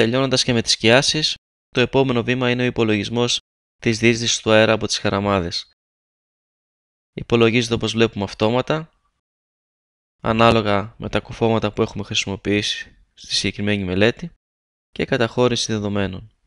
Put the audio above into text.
Τελειώνοντας και με τις σκιάσεις, το επόμενο βήμα είναι ο υπολογισμός της δίσδυση του αέρα από τις χαραμάδες. Υπολογίζεται όπως βλέπουμε αυτόματα, ανάλογα με τα κουφώματα που έχουμε χρησιμοποιήσει στη συγκεκριμένη μελέτη και καταχώρηση δεδομένων.